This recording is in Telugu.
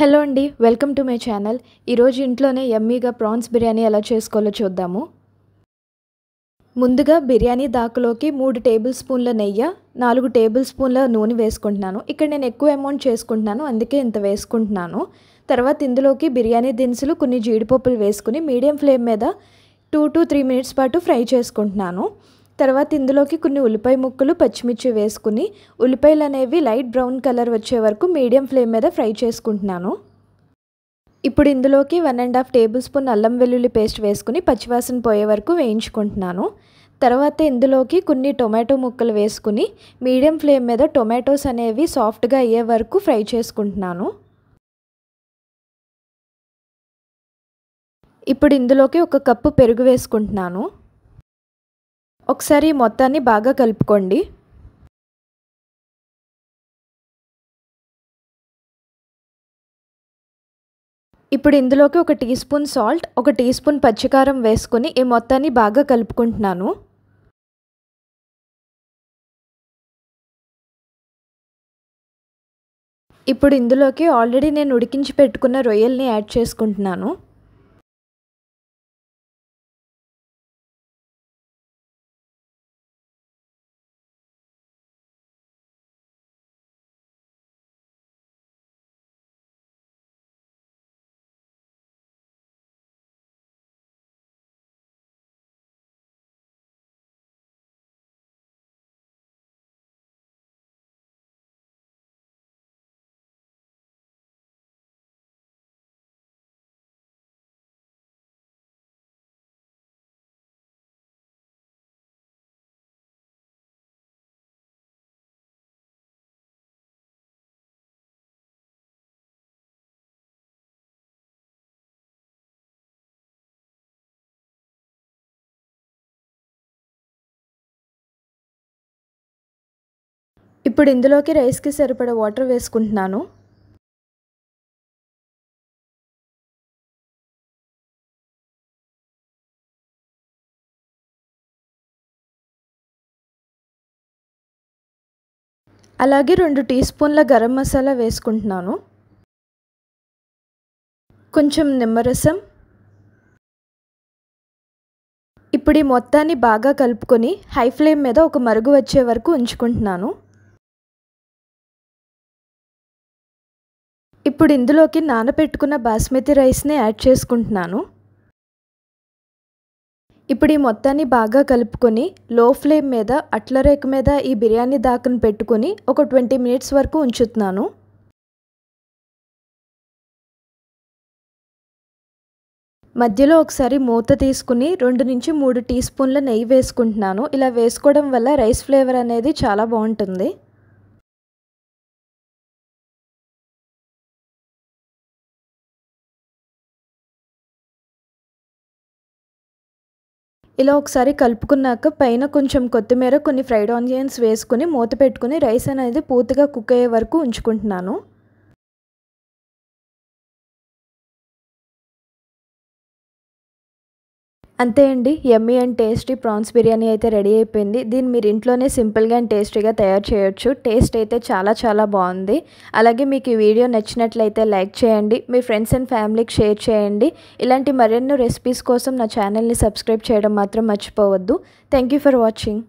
హలో అండి వెల్కమ్ టు మై ఛానల్ ఈరోజు ఇంట్లోనే ఎమ్మీగా ప్రాన్స్ బిర్యానీ ఎలా చేసుకోవాలో చూద్దాము ముందుగా బిర్యానీ దాకలోకి మూడు టేబుల్ స్పూన్ల నెయ్యి నాలుగు టేబుల్ స్పూన్ల నూనె వేసుకుంటున్నాను ఇక్కడ నేను ఎక్కువ అమౌంట్ చేసుకుంటున్నాను అందుకే ఇంత వేసుకుంటున్నాను తర్వాత ఇందులోకి బిర్యానీ దినుసులు కొన్ని జీడిపప్పులు వేసుకుని మీడియం ఫ్లేమ్ మీద టూ టు త్రీ మినిట్స్ పాటు ఫ్రై చేసుకుంటున్నాను తర్వాత ఇందులోకి కొన్ని ఉల్లిపాయ ముక్కలు పచ్చిమిర్చి వేసుకుని ఉల్లిపాయలు అనేవి లైట్ బ్రౌన్ కలర్ వచ్చే వరకు మీడియం ఫ్లేమ్ మీద ఫ్రై చేసుకుంటున్నాను ఇప్పుడు ఇందులోకి one and half tablespoon అల్లం వెల్లుల్లి పేస్ట్ వేసుకుని పచ్చివాసన పోయే వరకు వేయించుకుంటున్నాను తర్వాత ఇందులోకి కొన్ని టొమాటో ముక్కలు వేసుకుని మీడియం ఫ్లేమ్ మీద టొమాటోస్ అనేవి సాఫ్ట్గా అయ్యే వరకు ఫ్రై చేసుకుంటున్నాను ఇప్పుడు ఇందులోకి ఒక కప్పు పెరుగు వేసుకుంటున్నాను ఒకసారి మొత్తాన్ని బాగా కలుపుకోండి ఇప్పుడు ఇందులోకి ఒక టీ స్పూన్ సాల్ట్ ఒక టీ స్పూన్ పచ్చికారం వేసుకుని ఈ మొత్తాన్ని బాగా కలుపుకుంటున్నాను ఇప్పుడు ఇందులోకి ఆల్రెడీ నేను ఉడికించి పెట్టుకున్న రొయ్యల్ని యాడ్ చేసుకుంటున్నాను ఇప్పుడు ఇందులోకి రైస్కి సరిపడే వాటర్ వేసుకుంటున్నాను అలాగే రెండు టీ స్పూన్ల గరం మసాలా వేసుకుంటున్నాను కొంచెం నిమ్మరసం ఇప్పుడు ఈ మొత్తాన్ని బాగా కలుపుకొని హై ఫ్లేమ్ మీద ఒక మరుగు వచ్చే వరకు ఉంచుకుంటున్నాను ఇప్పుడు ఇందులోకి నానబెట్టుకున్న బాస్మతి రైస్ని యాడ్ చేసుకుంటున్నాను ఇప్పుడు ఈ మొత్తాన్ని బాగా కలుపుకొని లో ఫ్లేమ్ మీద అట్ల రేకు మీద ఈ బిర్యానీ దాకను పెట్టుకుని ఒక ట్వంటీ మినిట్స్ వరకు ఉంచుతున్నాను మధ్యలో ఒకసారి మూత తీసుకుని రెండు నుంచి మూడు టీ స్పూన్ల నెయ్యి వేసుకుంటున్నాను ఇలా వేసుకోవడం వల్ల రైస్ ఫ్లేవర్ అనేది చాలా బాగుంటుంది ఇలా ఒకసారి కలుపుకున్నాక పైన కొంచెం కొత్తిమీర కొన్ని ఫ్రైడ్ ఆనియన్స్ వేసుకుని మూత పెట్టుకుని రైస్ అనేది పూర్తిగా కుక్ అయ్యే వరకు ఉంచుకుంటున్నాను అంతే అండి yummy and tasty prawns biryani అయితే రెడీ అయిపోయింది దీన్ని మీరు ఇంట్లోనే సింపుల్గా అండ్ టేస్టీగా తయారు చేయొచ్చు టేస్ట్ అయితే చాలా చాలా బాగుంది అలాగే మీకు ఈ వీడియో నచ్చినట్లయితే లైక్ చేయండి మీ ఫ్రెండ్స్ అండ్ ఫ్యామిలీకి షేర్ చేయండి ఇలాంటి మరెన్నో రెసిపీస్ కోసం నా ఛానల్ని సబ్స్క్రైబ్ చేయడం మాత్రం మర్చిపోవద్దు థ్యాంక్ ఫర్ వాచింగ్